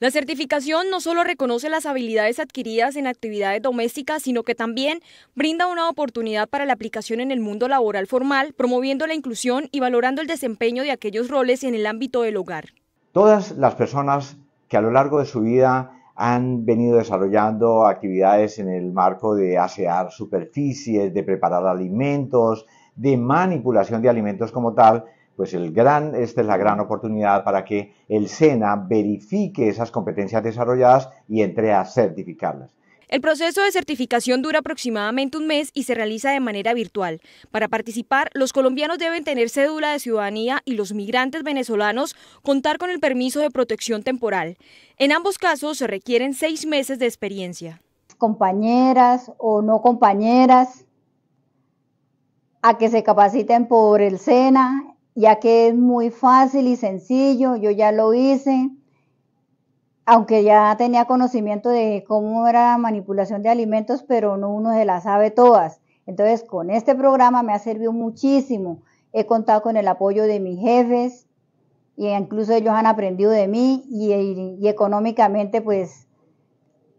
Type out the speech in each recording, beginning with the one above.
La certificación no solo reconoce las habilidades adquiridas en actividades domésticas, sino que también brinda una oportunidad para la aplicación en el mundo laboral formal, promoviendo la inclusión y valorando el desempeño de aquellos roles en el ámbito del hogar. Todas las personas que a lo largo de su vida han venido desarrollando actividades en el marco de asear superficies, de preparar alimentos, de manipulación de alimentos como tal, pues el gran, esta es la gran oportunidad para que el SENA verifique esas competencias desarrolladas y entre a certificarlas. El proceso de certificación dura aproximadamente un mes y se realiza de manera virtual. Para participar, los colombianos deben tener cédula de ciudadanía y los migrantes venezolanos contar con el permiso de protección temporal. En ambos casos se requieren seis meses de experiencia. Compañeras o no compañeras, a que se capaciten por el SENA ya que es muy fácil y sencillo, yo ya lo hice, aunque ya tenía conocimiento de cómo era manipulación de alimentos, pero no uno se las sabe todas. Entonces, con este programa me ha servido muchísimo. He contado con el apoyo de mis jefes, y incluso ellos han aprendido de mí y, económicamente pues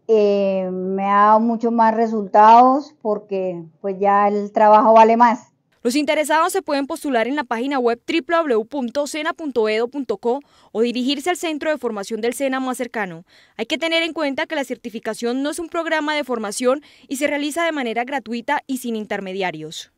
eh, me ha dado muchos más resultados porque pues ya el trabajo vale más. Los interesados se pueden postular en la página web www.cena.edu.co o dirigirse al centro de formación del SENA más cercano. Hay que tener en cuenta que la certificación no es un programa de formación y se realiza de manera gratuita y sin intermediarios.